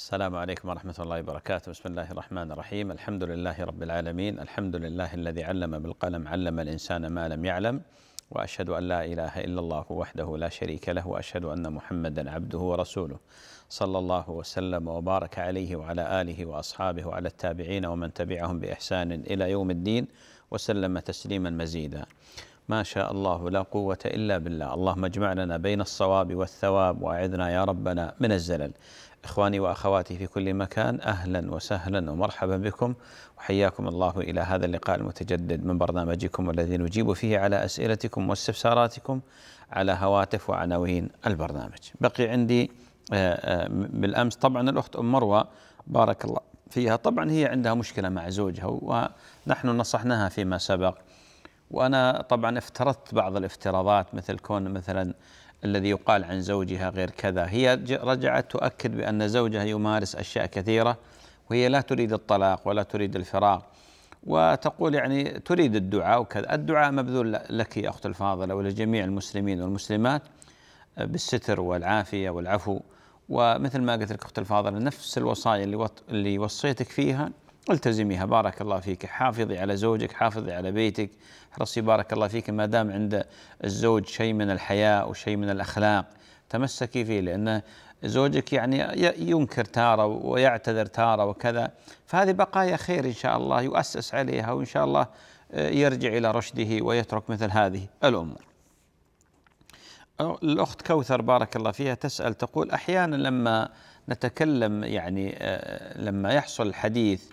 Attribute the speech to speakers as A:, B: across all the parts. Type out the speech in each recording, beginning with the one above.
A: السلام عليكم ورحمة الله وبركاته، بسم الله الرحمن الرحيم، الحمد لله رب العالمين، الحمد لله الذي علم بالقلم علم الإنسان ما لم يعلم، وأشهد أن لا إله إلا الله وحده لا شريك له، وأشهد أن محمدا عبده ورسوله، صلى الله وسلم وبارك عليه وعلى آله وأصحابه وعلى التابعين ومن تبعهم بإحسان إلى يوم الدين، وسلم تسليما مزيدا. ما شاء الله لا قوة إلا بالله، اللهم اجمع لنا بين الصواب والثواب، وأعذنا يا ربنا من الزلل. إخواني وأخواتي في كل مكان أهلا وسهلا ومرحبا بكم وحياكم الله إلى هذا اللقاء المتجدد من برنامجكم الذي نجيب فيه على أسئلتكم واستفساراتكم على هواتف وعناوين البرنامج بقي عندي آه، آه، بالأمس طبعا الأخت أم مروة بارك الله فيها طبعا هي عندها مشكلة مع زوجها ونحن نصحناها فيما سبق وأنا طبعا افترضت بعض الافتراضات مثل كون مثلا الذي يقال عن زوجها غير كذا هي رجعت تؤكد بأن زوجها يمارس أشياء كثيرة وهي لا تريد الطلاق ولا تريد الفراق وتقول يعني تريد الدعاء وكذا الدعاء مبذول لك يا أخت الفاضلة ولجميع المسلمين والمسلمات بالستر والعافية والعفو ومثل ما قلت لك أخت الفاضلة نفس الوصايا اللي, اللي وصيتك فيها التزميها بارك الله فيك حافظي على زوجك حافظي على بيتك احرصي بارك الله فيك ما دام عند الزوج شيء من الحياء وشيء من الأخلاق تمسكي فيه لأن زوجك يعني ينكر تارة ويعتذر تارة وكذا فهذه بقايا خير إن شاء الله يؤسس عليها وإن شاء الله يرجع إلى رشده ويترك مثل هذه الأمور الأخت كوثر بارك الله فيها تسأل تقول أحيانا لما نتكلم يعني آه، لما يحصل الحديث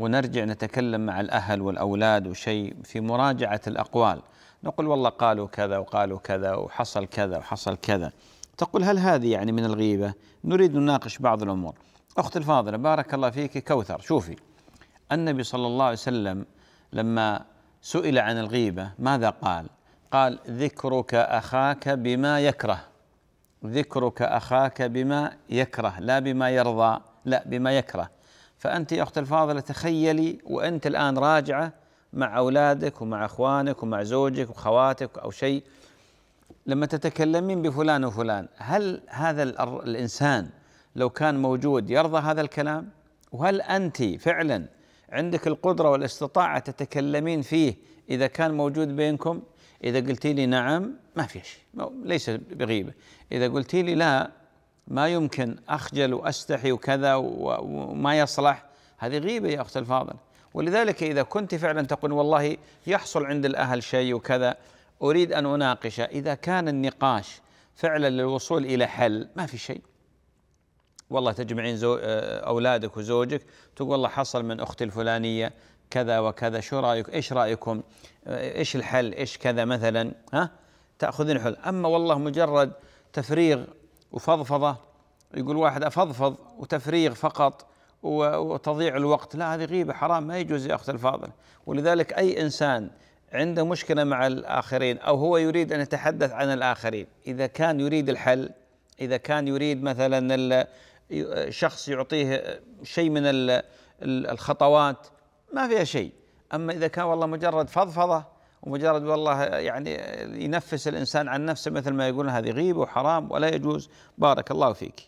A: ونرجع نتكلم مع الأهل والأولاد وشيء في مراجعة الأقوال نقول والله قالوا كذا وقالوا كذا وحصل كذا وحصل كذا تقول هل هذه يعني من الغيبة نريد نناقش بعض الأمور أخت الفاضلة بارك الله فيك كوثر شوفي النبي صلى الله عليه وسلم لما سئل عن الغيبة ماذا قال قال ذكرك أخاك بما يكره ذكرك أخاك بما يكره لا بما يرضى لا بما يكره فأنت يا أختي الفاضلة تخيلي وأنت الآن راجعة مع أولادك ومع أخوانك ومع زوجك وخواتك أو شيء لما تتكلمين بفلان وفلان هل هذا الإنسان لو كان موجود يرضى هذا الكلام وهل أنت فعلا عندك القدرة والاستطاعة تتكلمين فيه إذا كان موجود بينكم إذا قلتي لي نعم ما في شيء ليس بغيبة إذا قلتي لي لا ما يمكن أخجل وأستحي وكذا وما يصلح هذه غيبة يا أخت الفاضل ولذلك إذا كنت فعلا تقول والله يحصل عند الأهل شيء وكذا أريد أن أناقشه إذا كان النقاش فعلا للوصول إلى حل ما في شيء والله تجمعين زو آه، أولادك وزوجك تقول والله حصل من أختي الفلانية كذا وكذا شو رأيك إيش رأيكم آه، إيش الحل إيش كذا مثلا ها تأخذين حل أما والله مجرد تفريغ وفضفضه يقول واحد افضفض وتفريغ فقط وتضيع الوقت لا هذه غيبه حرام ما يجوز يا اختي الفاضل ولذلك اي انسان عنده مشكله مع الاخرين او هو يريد ان يتحدث عن الاخرين اذا كان يريد الحل اذا كان يريد مثلا شخص يعطيه شيء من الخطوات ما فيها شيء اما اذا كان والله مجرد فضفضه ومجرد والله يعني ينفس الانسان عن نفسه مثل ما يقولون هذه غيبه وحرام ولا يجوز بارك الله فيك.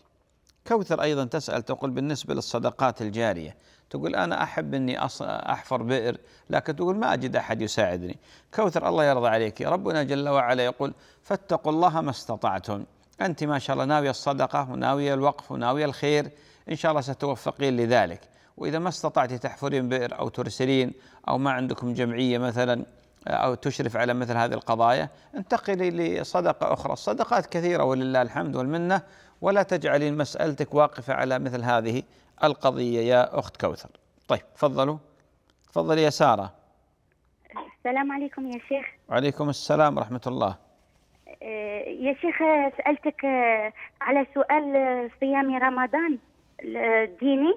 A: كوثر ايضا تسال تقول بالنسبه للصدقات الجاريه تقول انا احب اني احفر بئر لكن تقول ما اجد احد يساعدني. كوثر الله يرضى عليك ربنا جل وعلا يقول فاتقوا الله ما استطعتم. انت ما شاء الله ناويه الصدقه وناويه الوقف وناويه الخير ان شاء الله ستوفقين لذلك. واذا ما استطعت تحفرين بئر او ترسلين او ما عندكم جمعيه مثلا أو تشرف على مثل هذه القضايا انتقلي لصدقة أخرى الصدقات كثيرة ولله الحمد والمنة ولا تجعلين مسألتك واقفة على مثل هذه القضية يا أخت كوثر طيب تفضلوا تفضلي يا سارة
B: السلام عليكم يا شيخ
A: وعليكم السلام ورحمة الله
B: آه، يا شيخ سألتك آه، على سؤال آه، صيام رمضان الديني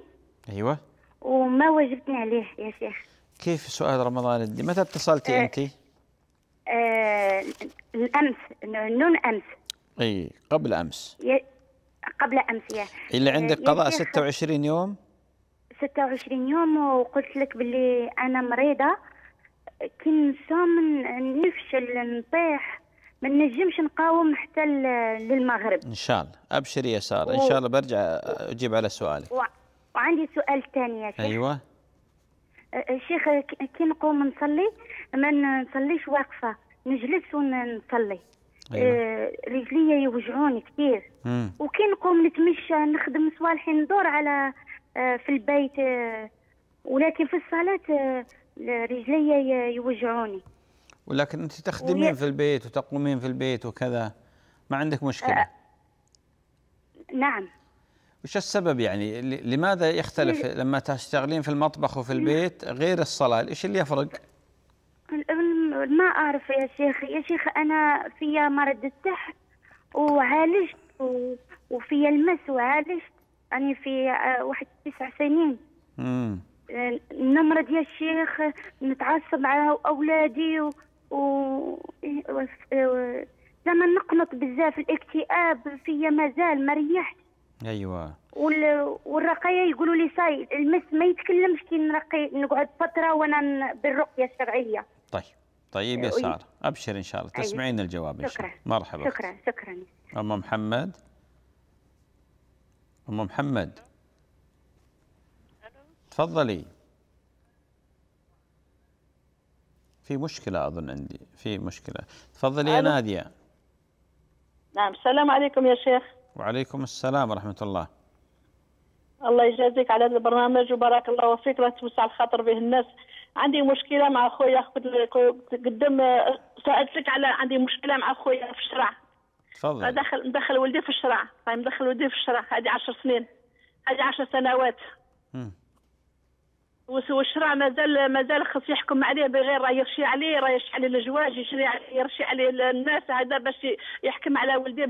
B: أيوة وما وجبتني عليه يا شيخ
A: كيف سؤال رمضان الدين متى اتصلتي آه انت
B: آه الامس نون امس
A: اي قبل امس
B: قبل امس يا
A: اللي عندك إيه، قضاء 26 يوم
B: 26 يوم وقلت لك باللي انا مريضه كي نصوم نفشل نطيح ما نجمش نقاوم حتى للمغرب
A: ان شاء الله ابشري يا ساره ان شاء الله برجع اجيب على سؤالك
B: وعندي سؤال ثاني يا شيخ ايوه شيخ كي نقوم نصلي ما نصليش واقفه نجلس ونصلي أيوة. آه، رجليا يوجعوني كثير وكي نقوم نتمشى نخدم صوالحي ندور على آه، في البيت آه، ولكن في الصلاه رجليا يوجعوني
A: ولكن انت تخدمين وي... في البيت وتقومين في البيت وكذا ما عندك مشكله نعم وش السبب يعني لماذا يختلف إيه. لما تشتغلين في المطبخ وفي البيت غير الصلاة ايش اللي يفرق
B: ما اعرف يا شيخ يا شيخ انا فيا مرض السحر وعالجت وفيا المس وعالجت أنا في آه، واحد تسع سنين امم نمرض يا شيخ نتعصب على أولادي و... و... و... لما نقنط بزاف الاكتئاب فيا مازال ريحت ايوه والرقايه يقولوا لي صاي المس ما يتكلمش كي نرقي نقعد فتره وانا بالرقيه الشرعيه
A: طيب طيب يا ساره ابشر ان شاء الله أيوة. تسمعين الجواب ان شاء الله مرحبا شكرا شكرا ام محمد ام محمد تفضلي في مشكله اظن عندي في مشكله تفضلي يا ناديه
C: نعم السلام عليكم يا شيخ
A: وعليكم السلام ورحمة الله
C: الله يجازيك على هذا البرنامج وبارك الله فيك راه توسع الخاطر به الناس عندي مشكلة مع خويا قدام سألتك على عندي مشكلة مع خويا في الشرع تفضل دخل مدخل ولدي في الشرع مدخل طيب، ولدي في الشرع هذه 10 سنين هذه 10 سنوات م. والشرع مازال مازال خص يحكم عليه بغير راه يرشي عليه راه يرشي عليه الزواج يرشي عليه الناس هذا باش يحكم على ولدي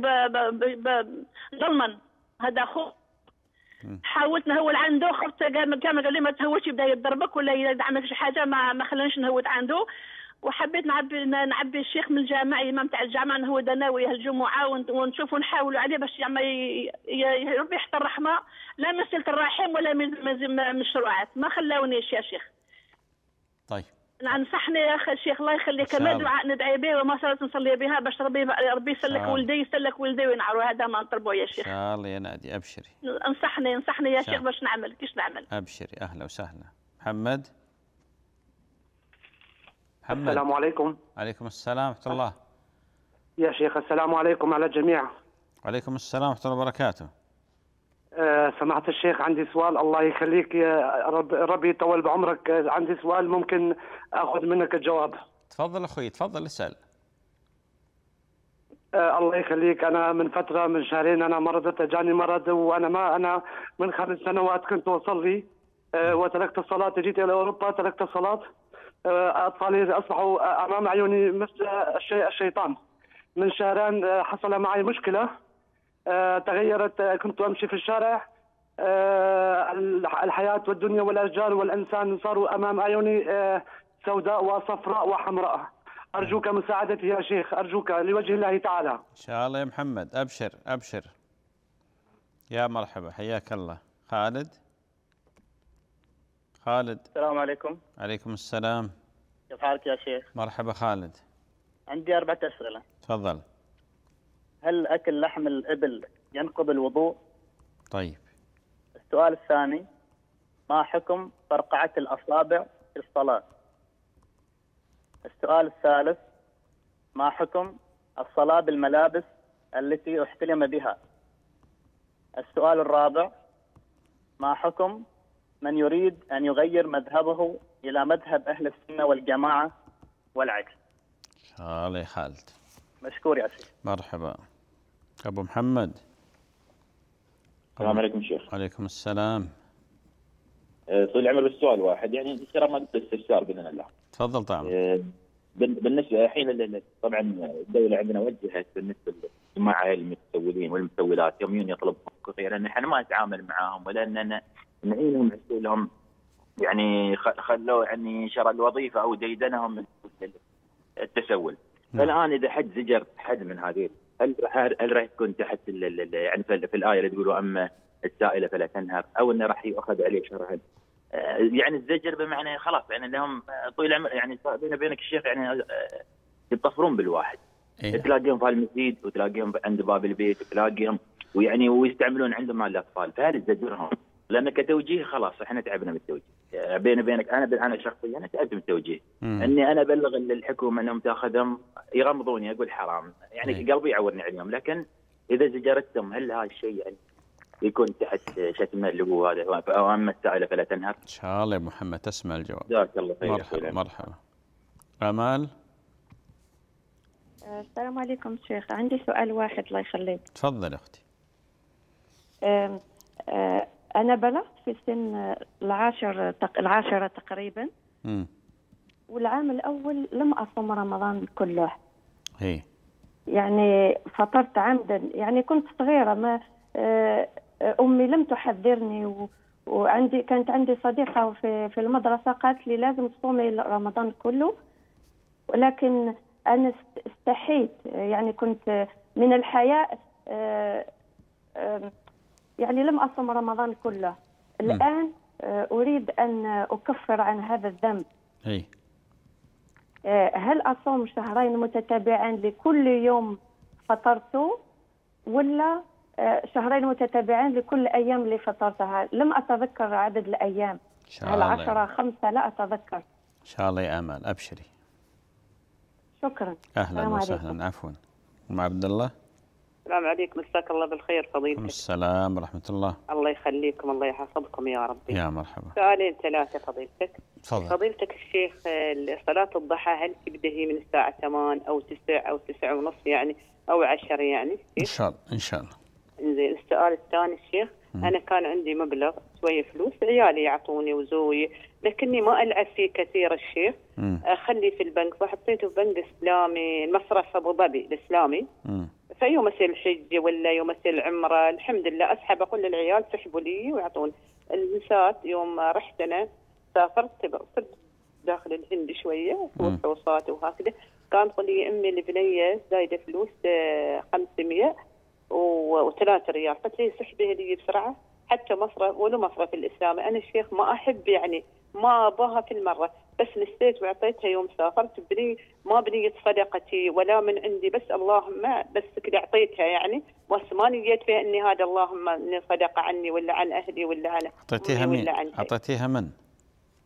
C: ظلما هذا خو حاولت نهول عنده خرجت كامل قال لي ما تهولش يبدا يضربك ولا اذا عملك شي حاجه ما ما خلانيش نهود عنده وحبيت نعبي نعبي الشيخ من الجامع الامام تاع الجامع هو دناوي الجمعه ونشوف ونحاولوا عليه باش يعني ربي يحط الرحمه لا من صله الرحم ولا من مشروعات ما خلاونيش يا شيخ طيب نعم، ننصحني يا اخي الشيخ الله يخليك ما دعاء ندعي به وما صلاه نصلي بها باش ربي ربي يسلك ولدي يسلك ولدي وينعروا هذا ما نطلبوا يا شيخ ان
A: شاء الله يا نادي ابشري
C: انصحني انصحني يا شيخ باش نعمل كيش نعمل
A: ابشري اهلا وسهلا محمد محمد السلام عليكم عليكم السلام ورحمة الله
B: يا شيخ السلام عليكم على الجميع
A: وعليكم السلام ورحمة الله وبركاته
B: سمعت أه، سماحة الشيخ عندي سؤال الله يخليك يا رب ربي يطول بعمرك عندي سؤال ممكن اخذ منك
A: الجواب تفضل اخوي تفضل اسال
B: أه، الله يخليك انا من فتره من شهرين انا مرضت جاني مرض وانا ما انا من خمس سنوات كنت اصلي أه، وتركت الصلاه جيت الى اوروبا تركت الصلاه اطفالي اصبحوا امام عيوني مثل الشيء الشيطان من شهران آه، حصل معي مشكله آه، تغيرت آه، كنت امشي في الشارع الحياه والدنيا والاشجار والانسان صاروا امام عيوني سوداء وصفراء وحمراء ارجوك مساعدتي يا شيخ ارجوك لوجه الله تعالى ان
A: شاء الله يا محمد ابشر ابشر يا مرحبا حياك الله خالد خالد السلام عليكم عليكم السلام كيف
D: حالك يا شيخ
A: مرحبا خالد
D: عندي أربعة أسئلة تفضل هل أكل لحم الإبل ينقض الوضوء؟ طيب السؤال الثاني ما حكم فرقعة الأصابع في الصلاة؟ السؤال الثالث ما حكم الصلاة بالملابس التي احتلم بها؟ السؤال الرابع ما حكم من يريد أن يغير مذهبه إلى مذهب أهل السنة والجماعة والعكس
A: علي حالت
D: مشكور يا شيخ
A: مرحبا أبو محمد السلام عليكم شيخ عليكم السلام
E: آه، طول العمر بالسؤال سؤال واحد يعني ترى ما قلت استفسار باذن الله
A: تفضل طعم آه،
E: بالنسبه الحين طبعا الدوله عندنا وجهت بالنسبه للجماعه المتسولين والمتسولات يوميا يطلبون كثير لان احنا ما نتعامل معاهم ولا اننا نعينهم لهم يعني خلوه يعني شرى الوظيفه او ديدنهم من التسول فالان نعم. اذا حد زجر حد من هذه هل هل راح تكون تحت يعني في الايه اللي تقولوا اما السائله فلا تنهر او انه راح يؤخذ عليه شرعا آه، يعني الزجر بمعنى خلاص يعني لهم طويل العمر يعني بيني بينك الشيخ يعني آه، يطفرون بالواحد إيه. تلاقيهم في المسجد وتلاقيهم عند باب البيت وتلاقيهم ويعني ويستعملون عندهم مال الاطفال فهل زجرهم لان كتوجيه خلاص احنا تعبنا من التوجيه بيني وبينك انا انا شخصيا تعبت من التوجيه مم. اني انا ابلغ الحكومه انهم تاخذهم يغمضوني اقول حرام يعني مم. إيه. قلبي يعورني عليهم لكن اذا زجرتهم هل هذا الشيء يعني يكون تحت شتم اللي هو هذا
A: اما السائله فلا تنهر ان شاء الله يا محمد تسمع الجواب جزاك الله خير مرحبا مرحبا امال
F: أه، السلام عليكم شيخ عندي سؤال واحد الله يخليك
A: تفضل اختي
F: أم أه، أه، انا بلغت في سن العاشر العاشره تقريبا م. والعام الاول لم اصوم رمضان كله هي. يعني فطرت عمدا يعني كنت صغيره ما آه، امي لم تحذرني و وعندي كانت عندي صديقه في في المدرسه قالت لي لازم تصومي رمضان كله ولكن انا استحيت يعني كنت من الحياء آه، يعني لم أصم رمضان كله الآن آه، أريد أن أكفر عن هذا الذنب أي. آه، هل أصوم شهرين متتابعين لكل يوم فطرته ولا آه، شهرين متتابعين لكل أيام اللي فطرتها لم أتذكر عدد الأيام شاء هل عشرة خمسة لا أتذكر إن
A: شاء الله يا آمال أبشري شكرا أهلا وسهلا عفوا أم عبد الله
E: السلام عليكم مساك الله بالخير فضيلتك
A: السلام ورحمة الله
E: الله يخليكم الله يحفظكم يا ربي يا مرحبا سؤالين ثلاثة فضيلتك تفضل فضيلتك الشيخ صلاة الضحى هل تبدأ من الساعة 8 أو 9 أو 9 ونص يعني أو 10 يعني
A: إن شاء الله إن شاء
E: الله زين السؤال الثاني الشيخ م. أنا كان عندي مبلغ شوية فلوس عيالي يعطوني وزوي لكني ما ألعب فيه كثير الشيخ م. أخلي في البنك فحطيته في بنك إسلامي المصرف أبو ظبي الإسلامي م. فيوم الحج ولا يوم العمرة الحمد لله أسحب أقول للعيال سحبوا لي ويعطون النسات يوم رحت أنا سافرت صرت داخل الهند شوية وحوصات وهكذا كان تقول لي أمي البنية زايدة فلوس 500 آه، و3 ريال قلت لي سحبي لي بسرعة حتى مصرف ولو مصرف الإسلامي أنا الشيخ ما أحب يعني ما ابغاها في المرة بس نسيت وعطيتها يوم سافرت بني ما بنية صدقتي ولا من عندي بس اللهم بس كذا أعطيتها يعني بس ما نيت فيها إني هذا اللهم صدقة عني ولا عن أهلي ولا عن
A: أعطيتيها من؟ أعطيتيها من؟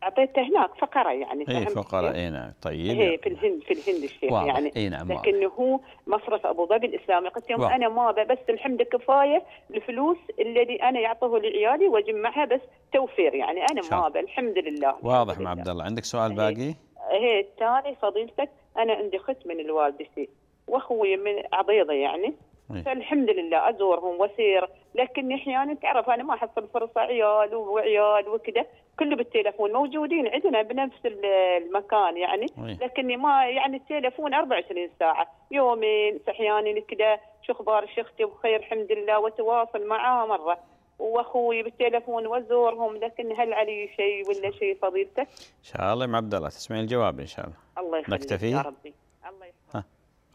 E: اعطيته هناك فقره يعني اي
A: فقره اي نعم طيب هي إيه، في
E: الهند في الهند الشيخ واضح. يعني اي نعم لكن هو مصرف ابو ظبي الاسلامي قلت لهم انا ما بس الحمد كفايه الفلوس الذي انا يعطوه لعيالي واجمعها بس توفير يعني انا ما الحمد لله
A: واضح مع عبد الله عندك سؤال إيه، باقي؟
E: هي إيه، الثاني فضيلتك انا عندي خت من الوالدتي واخوي من عضيضه يعني إيه. فالحمد لله ازورهم واسير لكن احيانا يعني تعرف انا ما احصل فرصه عيال وعيال وكذا كله بالتليفون موجودين عندنا بنفس المكان يعني إيه. لكني ما يعني التليفون 24 ساعه يومين احيانا كذا شو اخبار شختي بخير الحمد لله وتواصل معاه مره واخوي بالتليفون وازورهم لكن هل علي شيء ولا شيء فضيلتك؟ ان
A: شاء الله ام عبد الله تسمعين الجواب ان شاء الله الله يخليك نكتفي يا ربي الله يخليك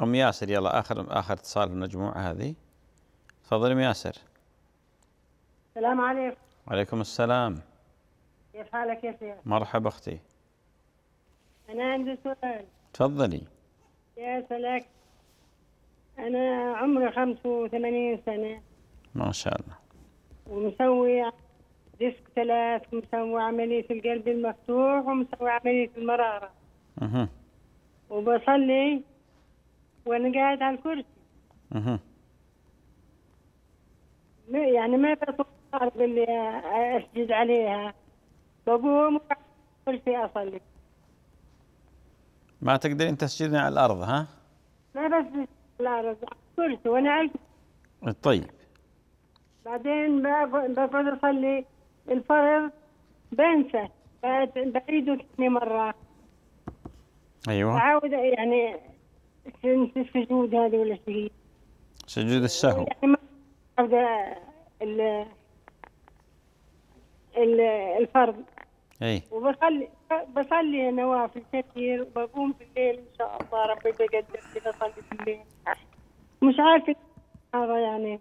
A: ام ياسر يلا اخر اخر اتصال في المجموعه هذه تفضل ام ياسر
D: السلام عليكم
A: وعليكم السلام
D: كيف حالك يا سيدي؟
A: مرحبا اختي
D: انا عندي سؤال تفضلي يا سلام انا عمري 85 سنه
A: ما شاء الله
D: ومسوي ديسك ثلاث ومسوي عملية القلب المفتوح ومسوي عملية المرارة اها وبصلي وانا قاعد على الكرسي اها يعني ما بصوت الارض اللي اسجد عليها بقوم كرسي اصلي
A: ما تقدرين تسجدين على الارض ها؟
D: ما بسجد على الارض على الكرسي وانا على طيب بعدين بقعد اصلي الفرض بنسى بعيده ثاني مره ايوه اعاود يعني السجود هذا ولا السجود
A: سجود السهو
D: ال الفرض اي وبصلي بصلي نوافل كثير وبقوم في الليل ان شاء الله ربي بيقدر لي بصلي في الليل مش عارفه هذا يعني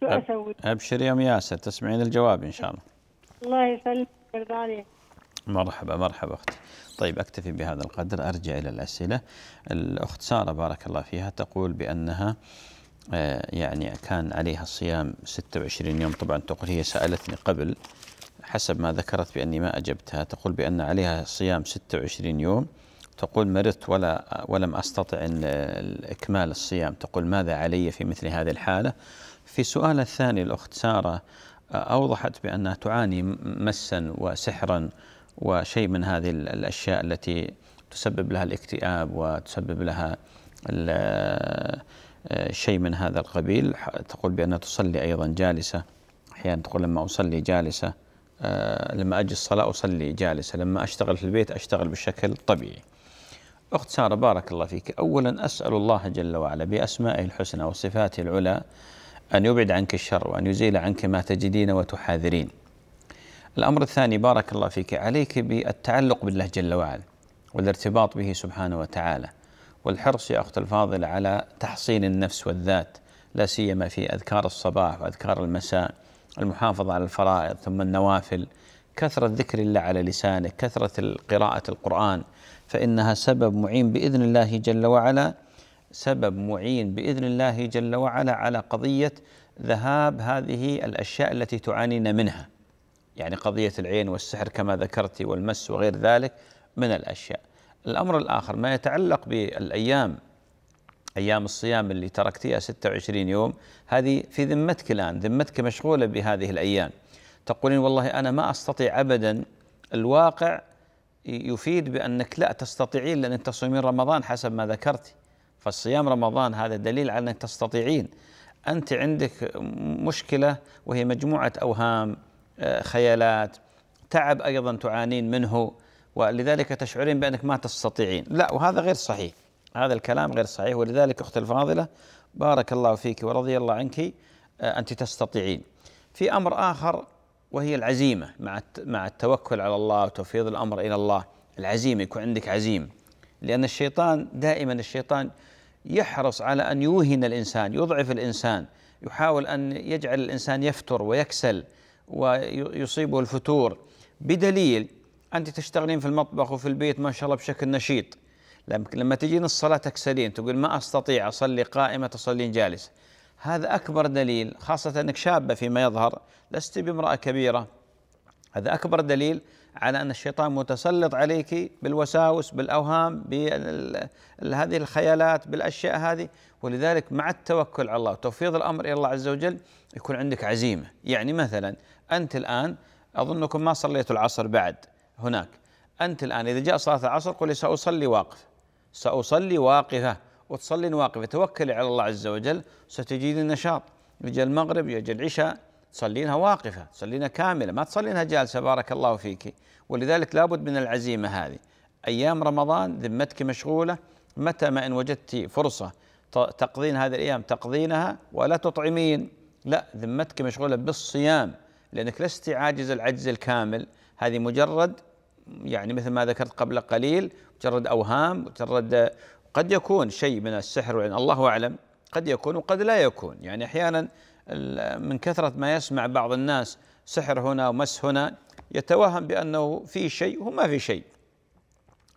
D: شو اسوي
A: ابشري يا ياسر تسمعين الجواب ان شاء الله
D: الله يسلمك ويرضى عليك
A: مرحبا مرحبا أختي طيب أكتفي بهذا القدر أرجع إلى الأسئلة الأخت سارة بارك الله فيها تقول بأنها آه، يعني كان عليها الصيام 26 يوم طبعا تقول هي سألتني قبل حسب ما ذكرت بأني ما أجبتها تقول بأن عليها صيام 26 يوم تقول مرضت ولا ولم أستطع إكمال الصيام تقول ماذا علي في مثل هذه الحالة في سؤال الثاني الأخت سارة أوضحت بأنها تعاني مسا وسحرا وشيء من هذه الأشياء التي تسبب لها الاكتئاب وتسبب لها آه، شيء من هذا القبيل تقول بأنها تصلي أيضا جالسة أحيانا تقول لما أصلي جالسة آه، لما أجي الصلاة أصلي جالسة لما أشتغل في البيت أشتغل بشكل طبيعي أخت سارة بارك الله فيك أولا أسأل الله جل وعلا بأسمائه الحسنى وصفاته العلى أن يبعد عنك الشر وأن يزيل عنك ما تجدين وتحاذرين الأمر الثاني بارك الله فيك عليك بالتعلق بالله جل وعلا والارتباط به سبحانه وتعالى والحرص يا أخت الفاضلة على تحصين النفس والذات لا سيما في أذكار الصباح وأذكار المساء المحافظة على الفرائض ثم النوافل كثرة ذكر الله على لسانك كثرة قراءة القرآن فإنها سبب معين بإذن الله جل وعلا سبب معين بإذن الله جل وعلا على قضية ذهاب هذه الأشياء التي تعانينا منها يعني قضية العين والسحر كما ذكرت والمس وغير ذلك من الأشياء الأمر الآخر ما يتعلق بالأيام أيام الصيام اللي تركتيها 26 يوم هذه في ذمتك الآن ذمتك مشغولة بهذه الأيام تقولين والله أنا ما أستطيع أبدا الواقع يفيد بأنك لا تستطيعين لأنك تصومين رمضان حسب ما ذكرتي فالصيام رمضان هذا دليل على أنك تستطيعين أنت عندك مشكلة وهي مجموعة أوهام آه، خيالات تعب ايضا تعانين منه ولذلك تشعرين بانك ما تستطيعين لا وهذا غير صحيح هذا الكلام غير صحيح ولذلك اختي الفاضله بارك الله فيك ورضي الله عنك آه، انت تستطيعين في امر اخر وهي العزيمه مع مع التوكل على الله وتوفيض الامر الى الله العزيمه يكون عندك عزيمه لان الشيطان دائما الشيطان يحرص على ان يوهن الانسان يضعف الانسان يحاول ان يجعل الانسان يفتر ويكسل ويصيبه الفتور بدليل أنت تشتغلين في المطبخ وفي البيت ما شاء الله بشكل نشيط لما تجين الصلاة تكسلين تقول ما أستطيع أصلي قائمة تصلين جالسة هذا أكبر دليل خاصة أنك شابة فيما يظهر لست بامرأة كبيرة هذا أكبر دليل على أن الشيطان متسلط عليك بالوساوس بالأوهام بهذه الخيالات بالأشياء هذه ولذلك مع التوكل على الله وتوفيض الأمر إلى الله عز وجل يكون عندك عزيمة يعني مثلا أنت الآن أظنكم ما صليتوا العصر بعد هناك أنت الآن إذا جاء صلاة العصر قل سأصلي واقف سأصلي واقفة وتصلين واقفة توكلي على الله عز وجل ستجيد النشاط يجي المغرب يجي العشاء تصلينها واقفة تصلينها كاملة ما تصلينها جالسة بارك الله فيك ولذلك لابد من العزيمة هذه أيام رمضان ذمتك مشغولة متى ما إن وجدت فرصة تقضين هذه الأيام تقضينها ولا تطعمين لا ذمتك مشغولة بالصيام لأنك لست عاجز العجز الكامل هذه مجرد يعني مثل ما ذكرت قبل قليل مجرد أوهام مجرد قد يكون شيء من السحر يعني الله أعلم قد يكون وقد لا يكون يعني أحيانا من كثرة ما يسمع بعض الناس سحر هنا ومس هنا يتوهم بأنه في شيء وما في شيء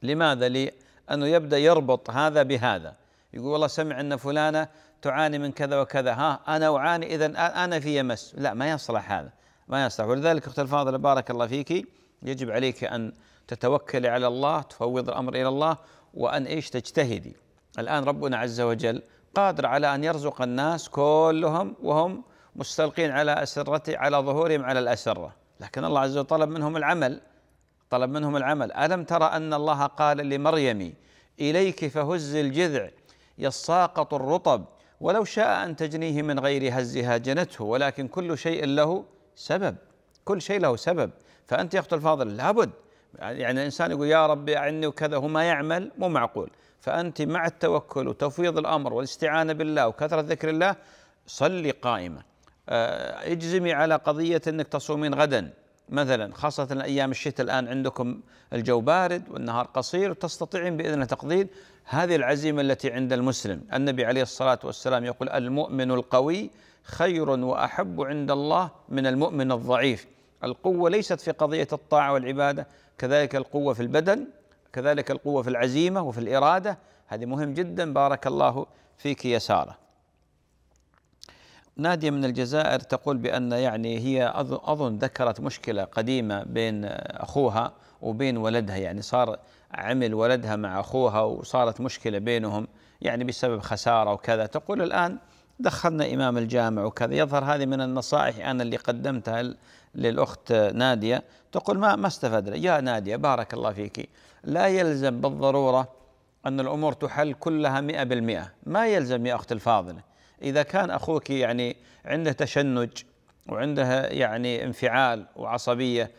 A: لماذا؟ لأنه يبدأ يربط هذا بهذا يقول والله سمع أن فلانة تعاني من كذا وكذا ها أنا أعاني إذا أنا في مس لا ما يصلح هذا ما يصلح ولذلك أخت الفاضلة بارك الله فيك يجب عليك أن تتوكلي على الله تفوض الأمر إلى الله وأن إيش تجتهدي الآن ربنا عز وجل قادر على أن يرزق الناس كلهم وهم مستلقين على أسرته على ظهورهم على الأسرة لكن الله عز وجل طلب منهم العمل طلب منهم العمل ألم ترى أن الله قال لمريم إليك فهز الجذع يساقط الرطب ولو شاء أن تجنيه من غير هزها جنته ولكن كل شيء له سبب كل شيء له سبب فأنت يا أخت الفاضل لابد يعني الإنسان يقول يا ربي أعني وكذا هو ما يعمل مو معقول فأنت مع التوكل وتفويض الأمر والاستعانة بالله وكثرة ذكر الله صلي قائمة آه، اجزمي على قضية أنك تصومين غدا مثلا خاصة أيام الشتاء الآن عندكم الجو بارد والنهار قصير وتستطيعين بإذن تقضيل تقضين هذه العزيمة التي عند المسلم النبي عليه الصلاة والسلام يقول المؤمن القوي خير وأحب عند الله من المؤمن الضعيف القوة ليست في قضية الطاعة والعبادة كذلك القوة في البدن كذلك القوة في العزيمة وفي الإرادة هذه مهم جدا بارك الله فيك يا ساره نادية من الجزائر تقول بأن يعني هي أظن ذكرت مشكلة قديمة بين أخوها وبين ولدها يعني صار عمل ولدها مع أخوها وصارت مشكلة بينهم يعني بسبب خسارة وكذا تقول الآن دخلنا إمام الجامع وكذا يظهر هذه من النصائح أنا اللي قدمتها للأخت نادية تقول ما ما استفدنا يا نادية بارك الله فيك لا يلزم بالضرورة أن الأمور تحل كلها مئة بالمئة ما يلزم يا أخت الفاضلة إذا كان أخوك يعني عنده تشنج وعنده يعني انفعال وعصبية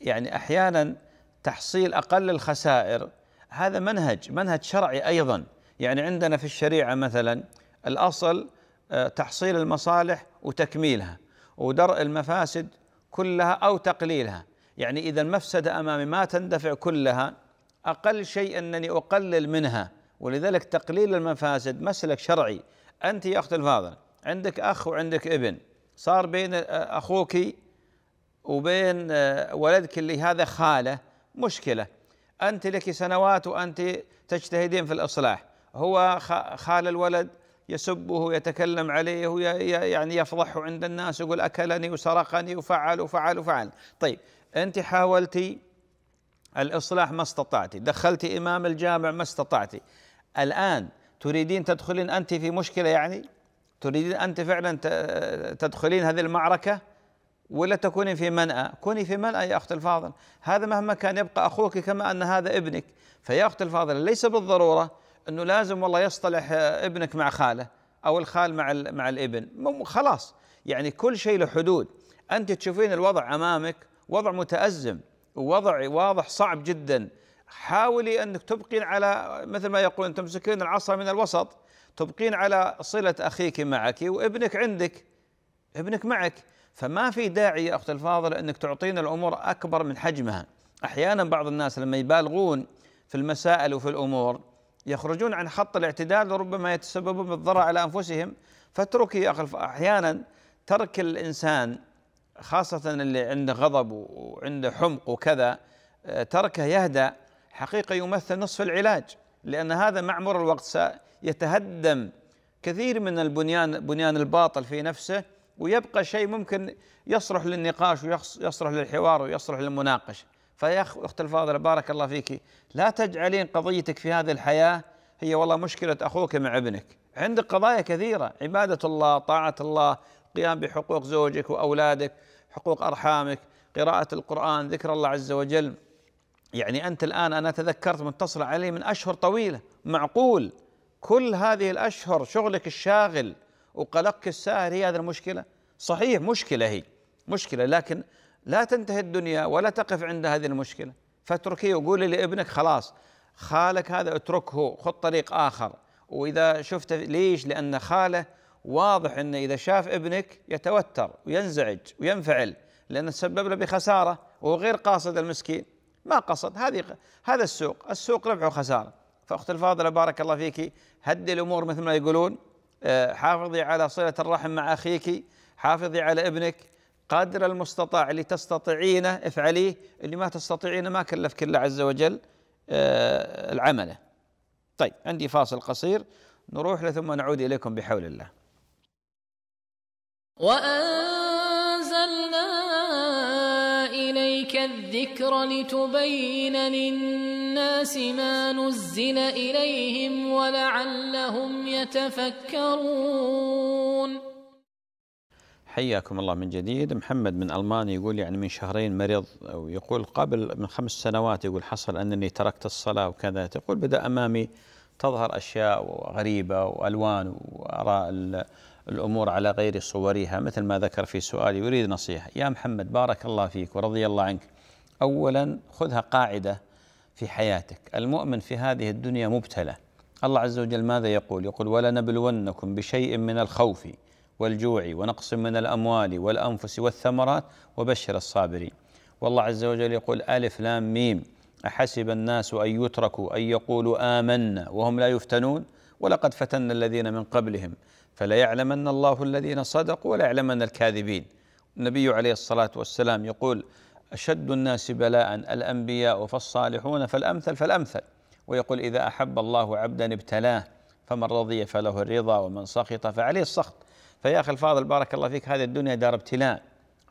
A: يعني أحيانا تحصيل أقل الخسائر هذا منهج منهج شرعي أيضا يعني عندنا في الشريعة مثلا الأصل آه، تحصيل المصالح وتكميلها ودرء المفاسد كلها أو تقليلها يعني إذا المفسدة أمامي ما تندفع كلها أقل شيء أنني أقلل منها ولذلك تقليل المفاسد مسلك شرعي انت يا اخت الفاضل عندك اخ وعندك ابن صار بين اخوك وبين ولدك اللي هذا خاله مشكله انت لك سنوات وانت تجتهدين في الاصلاح هو خال الولد يسبه يتكلم عليه يعني يفضحه عند الناس يقول اكلني وسرقني وفعل وفعل وفعل طيب انت حاولتي الاصلاح ما استطعتي دخلتي امام الجامع ما استطعتي الان تريدين تدخلين أنت في مشكلة يعني تريدين أنت فعلا تدخلين هذه المعركة ولا تكونين في منأى كوني في منأى يا أخت الفاضل هذا مهما كان يبقى أخوك كما أن هذا ابنك فيا أخت الفاضل ليس بالضرورة أنه لازم والله يصطلح ابنك مع خاله أو الخال مع مع الابن خلاص يعني كل شيء له حدود أنت تشوفين الوضع أمامك وضع متأزم ووضع واضح صعب جدا حاولي انك تبقين على مثل ما يقولون تمسكين العصا من الوسط تبقين على صله اخيك معك وابنك عندك ابنك معك فما في داعي يا اختي الفاضله انك تعطينا الامور اكبر من حجمها احيانا بعض الناس لما يبالغون في المسائل وفي الامور يخرجون عن خط الاعتدال وربما يتسببون بالضرر على انفسهم فاتركي يا اخي احيانا ترك الانسان خاصه اللي عنده غضب وعنده حمق وكذا آه، تركه يهدأ حقيقة يمثل نصف العلاج لأن هذا مع مرور الوقت سيتهدم كثير من البنيان بنيان الباطل في نفسه ويبقى شيء ممكن يصلح للنقاش ويصلح للحوار ويصلح للمناقشه فيا اخت الفاضله بارك الله فيك لا تجعلين قضيتك في هذه الحياه هي والله مشكله اخوك مع ابنك عندك قضايا كثيره عباده الله طاعه الله قيام بحقوق زوجك واولادك حقوق ارحامك قراءه القران ذكر الله عز وجل يعني أنت الآن أنا تذكرت متصل علي من أشهر طويلة معقول كل هذه الأشهر شغلك الشاغل وقلقك الساهر هي هذه المشكلة صحيح مشكلة هي مشكلة لكن لا تنتهي الدنيا ولا تقف عند هذه المشكلة فاتركيه وقولي لابنك خلاص خالك هذا اتركه خذ طريق آخر وإذا شفت ليش لأن خاله واضح أنه إذا شاف ابنك يتوتر وينزعج وينفعل لأنه تسبب له بخسارة وهو غير قاصد المسكين ما قصد هذه هذا السوق السوق ربح وخساره فاخت الفاضله بارك الله فيك هدي الامور مثل ما يقولون آه، حافظي على صله الرحم مع اخيك حافظي على ابنك قدر المستطاع اللي تستطيعينه افعليه اللي ما تستطيعينه ما كلفك الله عز وجل آه، العمله طيب عندي فاصل قصير نروح له ثم نعود اليكم بحول الله
G: وأن إليك الذكر لتبين للناس ما نزل إليهم ولعلهم يتفكرون
A: حياكم الله من جديد محمد من ألمانيا يقول يعني من شهرين مرض ويقول قبل من خمس سنوات يقول حصل أنني تركت الصلاة وكذا يقول بدأ أمامي تظهر أشياء غريبة وألوان وأراء الأمور على غير صورها مثل ما ذكر في سؤال يريد نصيحة يا محمد بارك الله فيك ورضي الله عنك أولا خذها قاعدة في حياتك المؤمن في هذه الدنيا مبتلى الله عز وجل ماذا يقول يقول ولنبلونكم بشيء من الخوف والجوع ونقص من الأموال والأنفس والثمرات وبشر الصابرين والله عز وجل يقول ألف لام ميم أحسب الناس أن يتركوا أن يقولوا آمنا وهم لا يفتنون ولقد فتنا الذين من قبلهم فليعلمن الله الذين صدقوا وليعلمن الكاذبين النبي عليه الصلاة والسلام يقول أشد الناس بلاء الأنبياء فالصالحون فالأمثل فالأمثل ويقول إذا أحب الله عبدا ابتلاه فمن رضي فله الرضا ومن سخط فعليه السخط فيا أخي الفاضل بارك الله فيك هذه الدنيا دار ابتلاء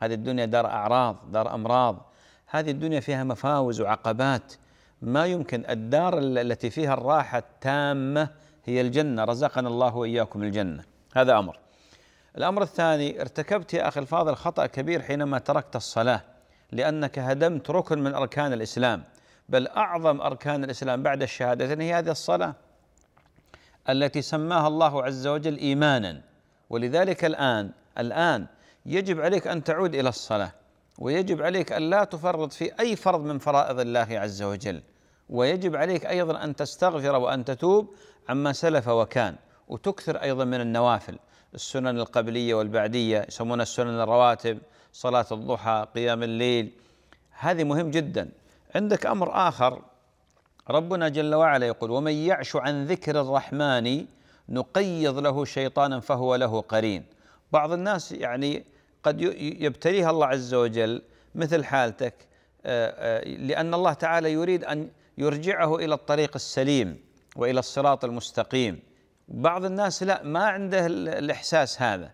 A: هذه الدنيا دار أعراض دار أمراض هذه الدنيا فيها مفاوز وعقبات ما يمكن الدار التي فيها الراحة التامة هي الجنة رزقنا الله وإياكم الجنة هذا أمر الأمر الثاني ارتكبت يا أخي الفاضل خطأ كبير حينما تركت الصلاة لأنك هدمت ركن من أركان الإسلام بل أعظم أركان الإسلام بعد الشهادتين هي هذه الصلاة التي سماها الله عز وجل إيمانا ولذلك الآن الآن يجب عليك أن تعود إلى الصلاة ويجب عليك أن لا تفرط في أي فرض من فرائض الله عز وجل ويجب عليك أيضا أن تستغفر وأن تتوب عما سلف وكان وتكثر أيضا من النوافل السنن القبلية والبعدية يسمونها السنن الرواتب صلاة الضحى قيام الليل هذه مهم جدا عندك أمر آخر ربنا جل وعلا يقول ومن يعش عن ذكر الرحمن نقيض له شيطانا فهو له قرين بعض الناس يعني قد يبتليها الله عز وجل مثل حالتك آه، آه، لأن الله تعالى يريد أن يرجعه إلى الطريق السليم وإلى الصراط المستقيم بعض الناس لا ما عنده الإحساس هذا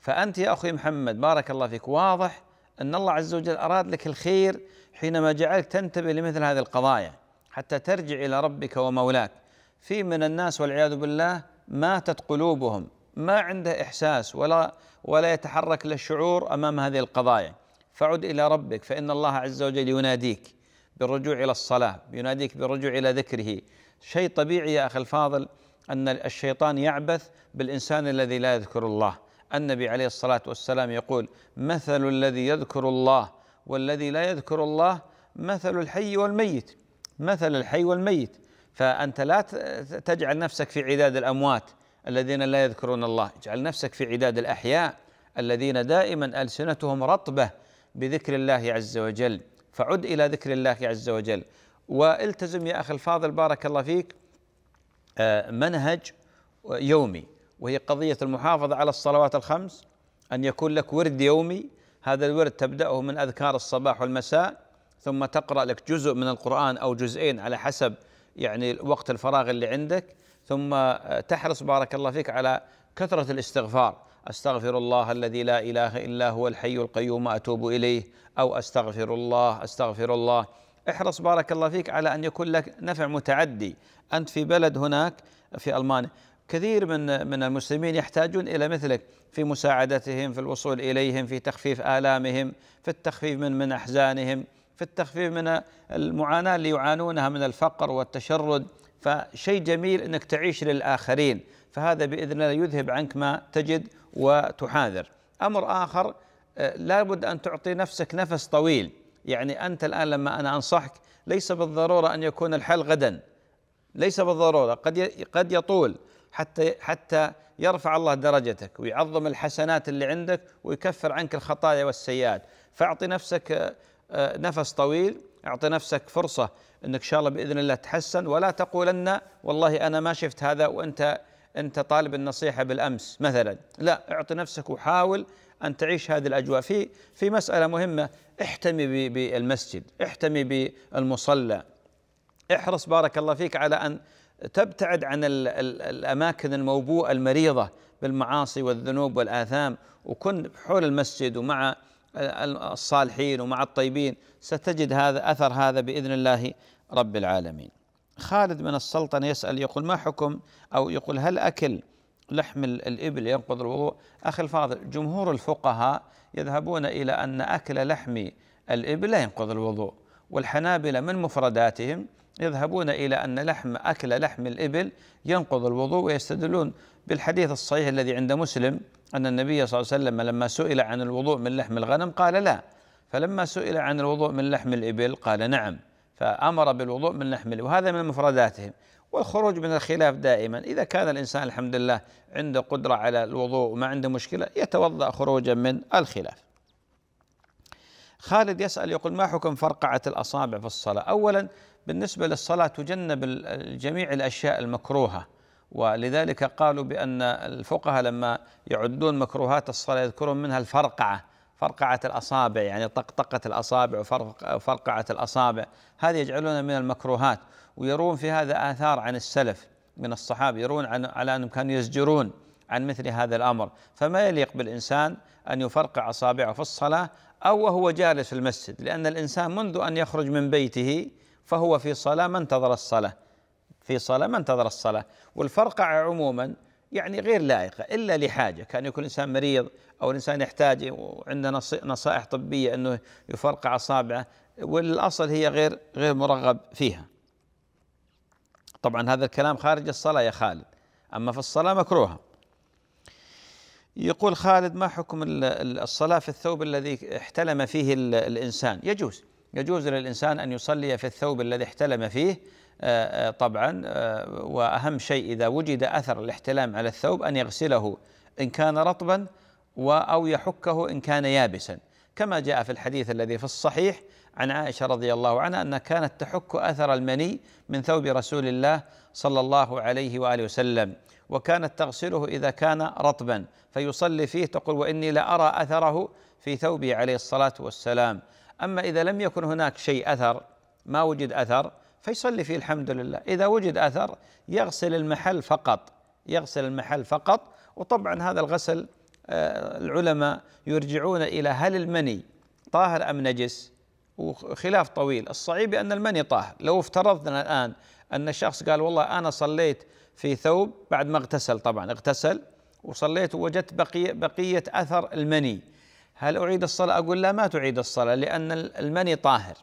A: فأنت يا أخي محمد بارك الله فيك واضح أن الله عز وجل أراد لك الخير حينما جعلك تنتبه لمثل هذه القضايا حتى ترجع إلى ربك ومولاك في من الناس والعياذ بالله ماتت قلوبهم ما عنده إحساس ولا ولا يتحرك للشعور أمام هذه القضايا فعد إلى ربك فإن الله عز وجل يناديك بالرجوع إلى الصلاة يناديك بالرجوع إلى ذكره شيء طبيعي يا أخي الفاضل أن الشيطان يعبث بالإنسان الذي لا يذكر الله النبي عليه الصلاة والسلام يقول مثل الذي يذكر الله والذي لا يذكر الله مثل الحي والميت مثل الحي والميت فأنت لا تجعل نفسك في عداد الأموات الذين لا يذكرون الله اجعل نفسك في عداد الأحياء الذين دائما ألسنتهم رطبة بذكر الله عز وجل فعد إلى ذكر الله عز وجل والتزم يا أخي الفاضل بارك الله فيك منهج يومي وهي قضية المحافظة على الصلوات الخمس أن يكون لك ورد يومي هذا الورد تبدأه من أذكار الصباح والمساء ثم تقرأ لك جزء من القرآن أو جزئين على حسب يعني وقت الفراغ اللي عندك ثم آه، تحرص بارك الله فيك على كثرة الاستغفار استغفر الله الذي لا اله الا هو الحي القيوم اتوب اليه او استغفر الله استغفر الله احرص بارك الله فيك على أن يكون لك نفع متعدي أنت في بلد هناك في ألمانيا كثير من من المسلمين يحتاجون الى مثلك في مساعدتهم في الوصول اليهم في تخفيف الامهم في التخفيف من من احزانهم في التخفيف من المعاناه اللي يعانونها من الفقر والتشرد فشيء جميل انك تعيش للاخرين فهذا باذن الله يذهب عنك ما تجد وتحاذر امر اخر آه، لابد ان تعطي نفسك نفس طويل يعني أنت الآن لما أنا أنصحك ليس بالضرورة أن يكون الحل غدا ليس بالضرورة قد قد يطول حتى حتى يرفع الله درجتك ويعظم الحسنات اللي عندك ويكفر عنك الخطايا والسيئات فأعطي نفسك آه، نفس طويل أعطي نفسك فرصة أنك إن شاء الله بإذن الله تحسن ولا تقولن والله أنا ما شفت هذا وأنت أنت طالب النصيحة بالأمس مثلا لا أعطي نفسك وحاول أن تعيش هذه الأجواء في في مسألة مهمة احتمي بالمسجد احتمي بالمصلى احرص بارك الله فيك على أن تبتعد عن الأماكن الموبوءة المريضة بالمعاصي والذنوب والآثام وكن حول المسجد ومع الصالحين ومع الطيبين ستجد هذا أثر هذا بإذن الله رب العالمين خالد من السلطنة يسأل يقول ما حكم أو يقول هل أكل لحم الإبل ينقض الوضوء أخي الفاضل جمهور الفقهاء يذهبون إلى أن أكل لحم الإبل لا ينقض الوضوء والحنابلة من مفرداتهم يذهبون إلى أن لحم أكل لحم الإبل ينقض الوضوء ويستدلون بالحديث الصحيح الذي عند مسلم أن النبي صلى الله عليه وسلم لما سئل عن الوضوء من لحم الغنم قال لا فلما سئل عن الوضوء من لحم الإبل قال نعم فأمر بالوضوء من لحم الإبل وهذا من مفرداتهم والخروج من الخلاف دائما إذا كان الإنسان الحمد لله عنده قدرة على الوضوء وما عنده مشكلة يتوضأ خروجا من الخلاف خالد يسأل يقول ما حكم فرقعة الأصابع في الصلاة أولا بالنسبة للصلاة تجنب جميع الأشياء المكروهة ولذلك قالوا بأن الفقهاء لما يعدون مكروهات الصلاة يذكرون منها الفرقعة فرقعة الأصابع يعني طقطقة الأصابع وفرقعة الأصابع هذه يجعلونها من المكروهات ويرون في هذا آثار عن السلف من الصحابة يرون عن على أنهم كانوا يزجرون عن مثل هذا الأمر فما يليق بالإنسان أن يفرقع أصابعه في الصلاة أو وهو جالس في المسجد لأن الإنسان منذ أن يخرج من بيته فهو في صلاة ما انتظر الصلاة في صلاة ما انتظر الصلاة والفرقعة عموما يعني غير لائقة إلا لحاجة كان يكون الإنسان مريض أو الإنسان يحتاج وعنده نصائح طبية أنه يفرقع أصابعه والأصل هي غير غير مرغب فيها طبعا هذا الكلام خارج الصلاة يا خالد أما في الصلاة مكروهة يقول خالد ما حكم الصلاة في الثوب الذي احتلم فيه الإنسان يجوز يجوز للإنسان أن يصلي في الثوب الذي احتلم فيه آه، آه، طبعا آه، وأهم شيء إذا وجد أثر الاحتلام على الثوب أن يغسله إن كان رطبا أو يحكه إن كان يابسا كما جاء في الحديث الذي في الصحيح عن عائشه رضي الله عنها انها كانت تحك اثر المني من ثوب رسول الله صلى الله عليه واله وسلم وكانت تغسله اذا كان رطبا فيصلي فيه تقول واني لارى اثره في ثوبي عليه الصلاه والسلام اما اذا لم يكن هناك شيء اثر ما وجد اثر فيصلي فيه الحمد لله اذا وجد اثر يغسل المحل فقط يغسل المحل فقط وطبعا هذا الغسل آه، العلماء يرجعون الى هل المني طاهر ام نجس؟ وخلاف طويل الصعيب أن المني طاهر لو افترضنا الآن أن الشخص قال والله أنا صليت في ثوب بعد ما اغتسل طبعا اغتسل وصليت ووجدت بقية, بقية أثر المني هل أعيد الصلاة أقول لا ما تعيد الصلاة لأن المني طاهر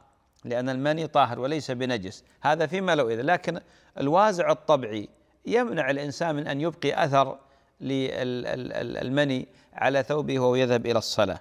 A: لأن المني طاهر وليس بنجس هذا فيما لو إذا لكن الوازع الطبعي يمنع الإنسان من أن يبقي أثر للمني على ثوبه وهو يذهب إلى الصلاة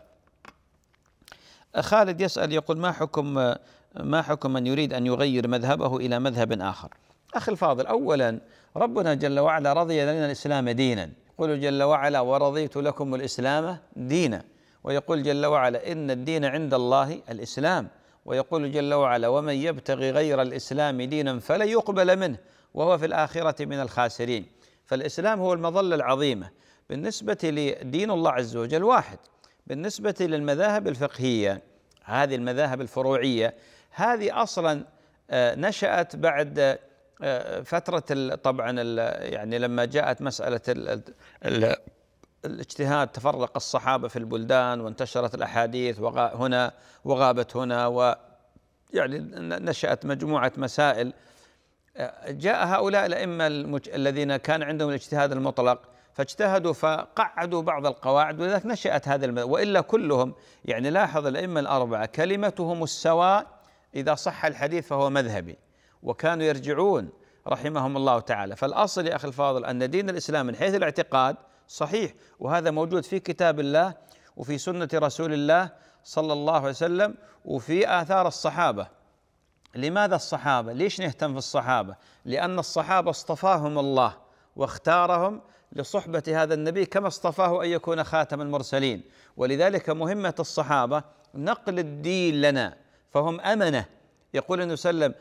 A: خالد يسأل يقول ما حكم ما حكم من يريد أن يغير مذهبه إلى مذهب آخر أخي الفاضل أولا ربنا جل وعلا رضي لنا الإسلام دينا يقول جل وعلا ورضيت لكم الإسلام دينا ويقول جل وعلا إن الدين عند الله الإسلام ويقول جل وعلا ومن يبتغي غير الإسلام دينا فلن يقبل منه وهو في الآخرة من الخاسرين فالإسلام هو المظلة العظيمة بالنسبة لدين الله عز وجل واحد بالنسبة للمذاهب الفقهية هذه المذاهب الفروعية هذه أصلا آه، نشأت بعد آه، فترة طبعا يعني لما جاءت مسألة الاجتهاد تفرق الصحابة في البلدان وانتشرت الأحاديث هنا وغابت هنا و يعني نشأت مجموعة مسائل آه، جاء هؤلاء الأئمة الذين كان عندهم الاجتهاد المطلق فاجتهدوا فقعدوا بعض القواعد ولذلك نشأت هذا وإلا كلهم يعني لاحظ الأئمة الأربعة كلمتهم السواء إذا صح الحديث فهو مذهبي وكانوا يرجعون رحمهم الله تعالى فالأصل يا أخي الفاضل أن دين الإسلام من حيث الاعتقاد صحيح وهذا موجود في كتاب الله وفي سنة رسول الله صلى الله عليه وسلم وفي آثار الصحابة لماذا الصحابة؟ ليش نهتم في الصحابة؟ لأن الصحابة اصطفاهم الله واختارهم لصحبة هذا النبي كما اصطفاه أن يكون خاتم المرسلين ولذلك مهمة الصحابة نقل الدين لنا فهم أمنة يقول النبي صلى الله عليه وسلم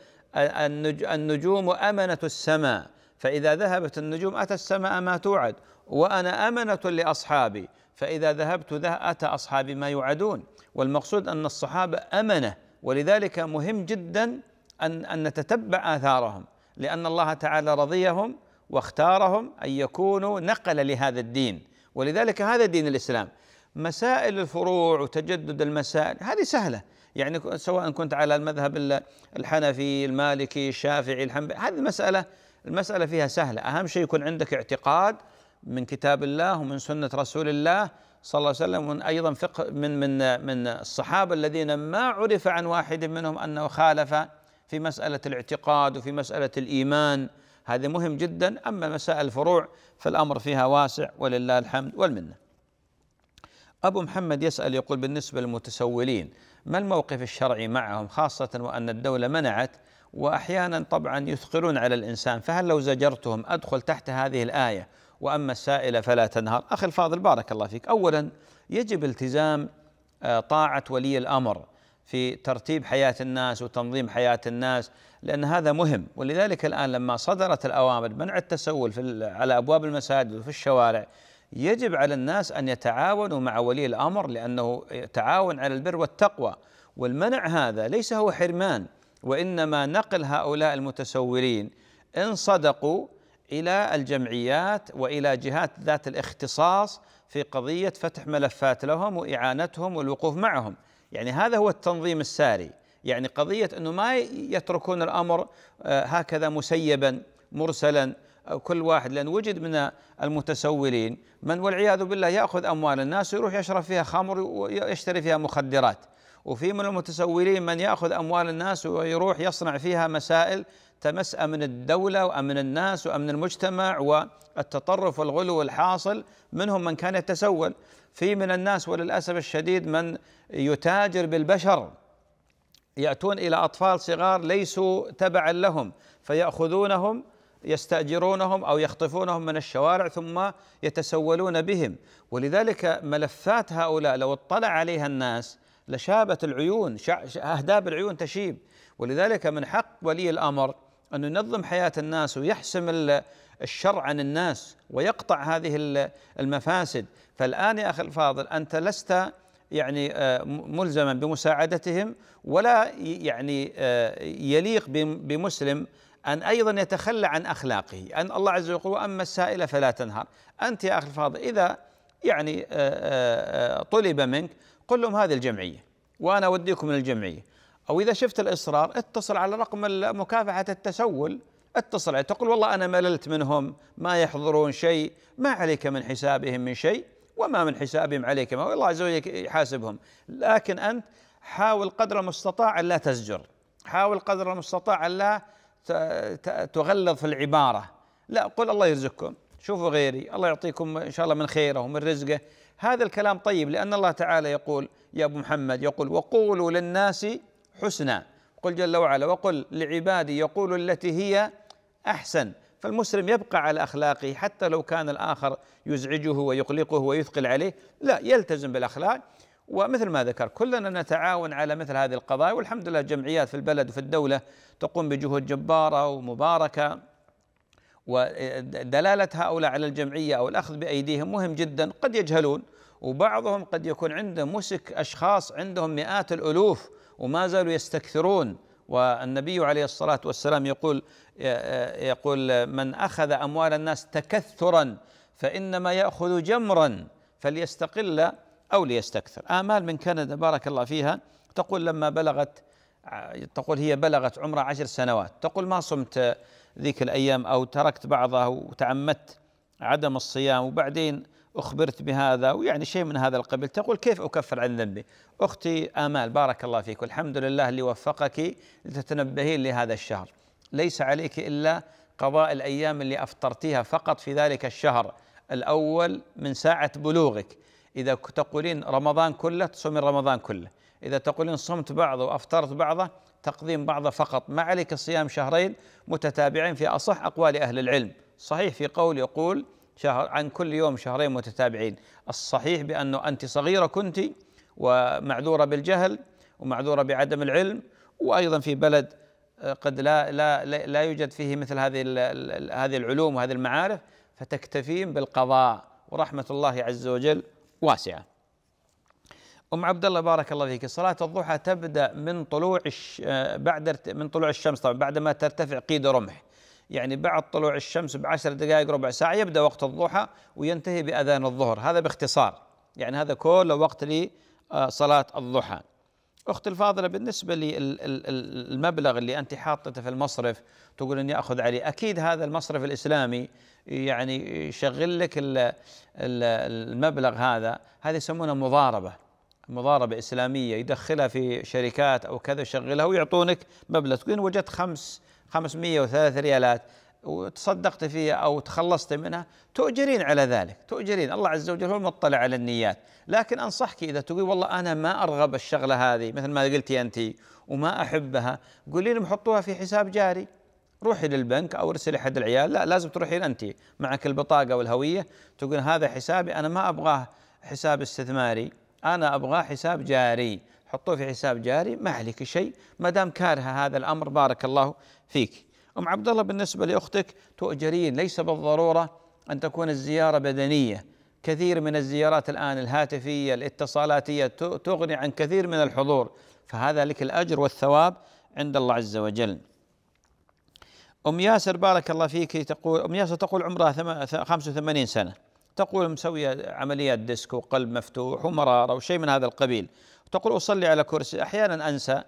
A: النجوم أمنة السماء فإذا ذهبت النجوم أتى السماء ما توعد وأنا أمنة لأصحابي فإذا ذهبت ذه أتى أصحابي ما يوعدون والمقصود أن الصحابة أمنة ولذلك مهم جدا أن أن نتتبع آثارهم لأن الله تعالى رضيهم واختارهم ان يكونوا نقل لهذا الدين ولذلك هذا دين الاسلام مسائل الفروع وتجدد المسائل هذه سهله يعني سواء كنت على المذهب الحنفي المالكي الشافعي الحنبلي هذه المساله المساله فيها سهله اهم شيء يكون عندك اعتقاد من كتاب الله ومن سنه رسول الله صلى الله عليه وسلم ومن ايضا فقه من من من الصحابه الذين ما عرف عن واحد منهم انه خالف في مساله الاعتقاد وفي مساله الايمان هذا مهم جدا أما مسائل الفروع فالأمر فيها واسع ولله الحمد والمنة أبو محمد يسأل يقول بالنسبة للمتسولين ما الموقف الشرعي معهم خاصة وأن الدولة منعت وأحيانا طبعا يثقلون على الإنسان فهل لو زجرتهم أدخل تحت هذه الآية وأما السائلة فلا تنهر أخي الفاضل بارك الله فيك أولا يجب التزام آه، طاعة ولي الأمر في ترتيب حياة الناس وتنظيم حياة الناس لأن هذا مهم ولذلك الآن لما صدرت الأوامر منع التسول في على أبواب المساجد وفي الشوارع يجب على الناس أن يتعاونوا مع ولي الأمر لأنه تعاون على البر والتقوى والمنع هذا ليس هو حرمان وإنما نقل هؤلاء المتسولين إن صدقوا إلى الجمعيات وإلى جهات ذات الاختصاص في قضية فتح ملفات لهم وإعانتهم والوقوف معهم يعني هذا هو التنظيم الساري يعني قضية أنه ما يتركون الأمر آه، هكذا مسيبا مرسلا آه، كل واحد لأن وجد من المتسولين من والعياذ بالله يأخذ أموال الناس ويروح يشرب فيها خمر ويشتري فيها مخدرات وفي من المتسولين من يأخذ أموال الناس ويروح يصنع فيها مسائل تمس أمن الدولة وأمن الناس وأمن المجتمع والتطرف والغلو الحاصل منهم من كان يتسول في من الناس وللأسف الشديد من يتاجر بالبشر يأتون إلى أطفال صغار ليسوا تبعا لهم فيأخذونهم يستأجرونهم أو يخطفونهم من الشوارع ثم يتسولون بهم ولذلك ملفات هؤلاء لو اطلع عليها الناس لشابت العيون أهداب العيون تشيب ولذلك من حق ولي الأمر أن ينظم حياة الناس ويحسم الشر عن الناس ويقطع هذه المفاسد فالآن يا أخي الفاضل أنت لست يعني آه، ملزما بمساعدتهم ولا يعني آه، يليق بمسلم أن أيضا يتخلى عن أخلاقه أن الله عز وجل يقول أما السائل فلا تنهر أنت يا أخي الفاضل إذا يعني آه، طلب منك قل لهم هذه الجمعية وأنا أوديكم للجمعية أو إذا شفت الإصرار اتصل على رقم مكافحة التسول اتصل عليه تقول والله أنا مللت منهم ما يحضرون شيء ما عليك من حسابهم من شيء وما من حسابهم عليك ما والله عز وجل يحاسبهم لكن أنت حاول قدر المستطاع أن لا تزجر حاول قدر المستطاع أن لا تغلظ في العبارة لا قل الله يرزقكم شوفوا غيري الله يعطيكم إن شاء الله من خيره ومن رزقه هذا الكلام طيب لأن الله تعالى يقول يا أبو محمد يقول وقولوا للناس حسنا قل جل وعلا وقل لعبادي يقول التي هي أحسن فالمسلم يبقى على أخلاقه حتى لو كان الآخر يزعجه ويقلقه ويثقل عليه لا يلتزم بالأخلاق ومثل ما ذكر كلنا نتعاون على مثل هذه القضايا والحمد لله جمعيات في البلد وفي الدولة تقوم بجهود جبارة ومباركة ودلالة هؤلاء على الجمعية أو الأخذ بأيديهم مهم جدا قد يجهلون وبعضهم قد يكون عنده مسك أشخاص عندهم مئات الألوف وما زالوا يستكثرون والنبي عليه الصلاة والسلام يقول يقول من أخذ أموال الناس تكثرا فإنما يأخذ جمرا فليستقل أو ليستكثر آمال من كندا بارك الله فيها تقول لما بلغت تقول هي بلغت عمرها عشر سنوات تقول ما صمت ذيك الأيام أو تركت بعضها وتعمدت عدم الصيام وبعدين أخبرت بهذا ويعني شيء من هذا القبيل تقول كيف أكفر عن ذنبي أختي آمال بارك الله فيك والحمد لله اللي وفقك لتتنبهين لهذا الشهر ليس عليك إلا قضاء الأيام اللي أفطرتيها فقط في ذلك الشهر الأول من ساعة بلوغك إذا تقولين رمضان كله تصومين رمضان كله إذا تقولين صمت بعضه وأفطرت بعضه تقضين بعضه فقط ما عليك صيام شهرين متتابعين في أصح أقوال أهل العلم صحيح في قول يقول شهر عن كل يوم شهرين متتابعين الصحيح بأنه أنت صغيرة كنت ومعذورة بالجهل ومعذورة بعدم العلم وأيضا في بلد آه، قد لا لا لا يوجد فيه مثل هذه هذه العلوم وهذه المعارف فتكتفين بالقضاء ورحمة الله عز وجل واسعة. أم عبد الله بارك الله فيك صلاة الضحى تبدأ من طلوع آه، بعد من طلوع الشمس طبعا بعد ما ترتفع قيد رمح يعني بعد طلوع الشمس بعشر دقائق ربع ساعة يبدأ وقت الضحى وينتهي بأذان الظهر هذا باختصار يعني هذا كله وقت لصلاة الضحى أخت الفاضلة بالنسبة للمبلغ اللي أنت حاطته في المصرف تقول أني أخذ عليه أكيد هذا المصرف الإسلامي يعني يشغل لك المبلغ هذا هذا يسمونه مضاربة مضاربة إسلامية يدخلها في شركات أو كذا يشغلها ويعطونك مبلغ تقول وجدت خمس 503 ريالات وتصدقت فيها أو تخلصت منها تؤجرين على ذلك تؤجرين الله عز وجل هو المطلع على النيات لكن أنصحك إذا تقول والله أنا ما أرغب الشغلة هذه مثل ما قلتي أنت وما أحبها قولي لهم حطوها في حساب جاري روحي للبنك او ارسلي احد العيال لا لازم تروحين انت معك البطاقه والهويه تقول هذا حسابي انا ما ابغاه حساب استثماري أنا أبغى حساب جاري حطوه في حساب جاري ما عليك شيء ما دام كارهة هذا الأمر بارك الله فيك أم عبد الله بالنسبة لأختك تؤجرين ليس بالضرورة أن تكون الزيارة بدنية كثير من الزيارات الآن الهاتفية الاتصالاتية تغني عن كثير من الحضور فهذا لك الأجر والثواب عند الله عز وجل أم ياسر بارك الله فيك تقول أم ياسر تقول عمرها 85 سنة تقول مسوية عمليات ديسك وقلب مفتوح ومرارة وشيء من هذا القبيل تقول أصلي على كرسي أحيانا أنسى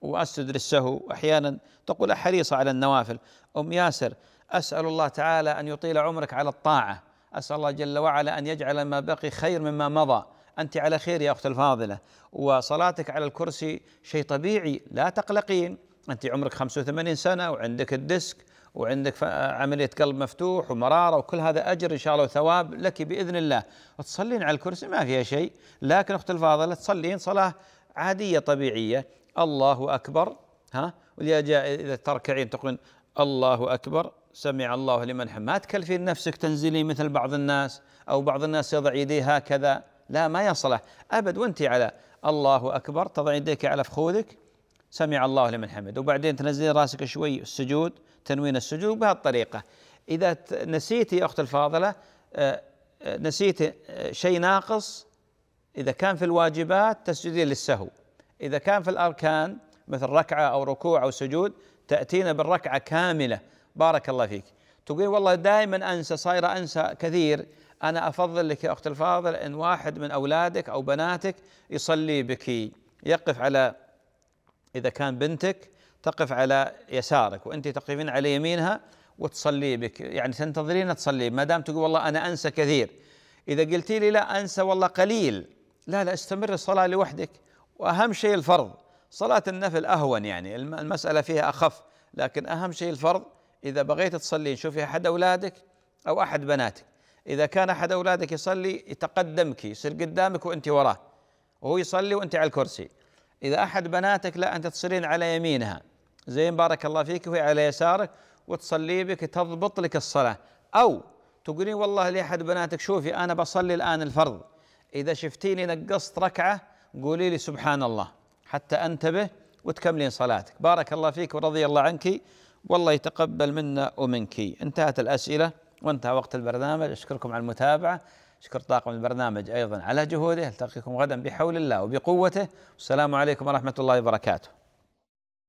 A: وأسجد للسهو أحيانا تقول حريصة على النوافل أم ياسر أسأل الله تعالى أن يطيل عمرك على الطاعة أسأل الله جل وعلا أن يجعل ما بقي خير مما مضى أنت على خير يا أخت الفاضلة وصلاتك على الكرسي شيء طبيعي لا تقلقين أنت عمرك 85 سنة وعندك الديسك وعندك عمليه قلب مفتوح ومراره وكل هذا اجر ان شاء الله وثواب لك باذن الله تصلين على الكرسي ما فيها شيء لكن اخت الفاضله تصلين صلاه عاديه طبيعيه الله اكبر ها جاء اذا تركعين تقولين الله اكبر سمع الله لمن حمد ما تكلفين نفسك تنزلين مثل بعض الناس او بعض الناس يضع يديه هكذا لا ما يصلح ابد وانت على الله اكبر تضع يديك على فخوذك سمع الله لمن حمد وبعدين تنزلين راسك شوي السجود تنوين السجود بهالطريقة إذا نسيتي يا أخت الفاضلة آه، آه، نسيتي آه، شيء ناقص إذا كان في الواجبات تسجدين للسهو إذا كان في الأركان مثل ركعة أو ركوع أو سجود تأتينا بالركعة كاملة بارك الله فيك تقول والله دائما أنسى صايرة أنسى كثير أنا أفضل لك يا أخت الفاضل إن واحد من أولادك أو بناتك يصلي بك يقف على إذا كان بنتك تقف على يسارك وانت تقفين على يمينها وتصلي بك يعني تنتظرين تصلي ما دام تقول والله انا انسى كثير اذا قلتي لي لا انسى والله قليل لا لا استمر الصلاه لوحدك واهم شيء الفرض صلاه النفل اهون يعني المساله فيها اخف لكن اهم شيء الفرض اذا بغيت تصلين شوفي احد اولادك او احد بناتك اذا كان احد اولادك يصلي يتقدمك يصير قدامك وانت وراه وهو يصلي وانت على الكرسي اذا احد بناتك لا انت تصيرين على يمينها زين بارك الله فيك وهي على يسارك وتصلي بك تضبط لك الصلاة أو تقولين والله لأحد بناتك شوفي أنا بصلي الآن الفرض إذا شفتيني نقصت ركعة قولي لي سبحان الله حتى أنتبه وتكملين صلاتك بارك الله فيك ورضي الله عنك والله يتقبل منا ومنك انتهت الأسئلة وانتهى وقت البرنامج أشكركم على المتابعة أشكر طاقم البرنامج أيضا على جهوده ألتقيكم غدا بحول الله وبقوته والسلام عليكم ورحمة الله وبركاته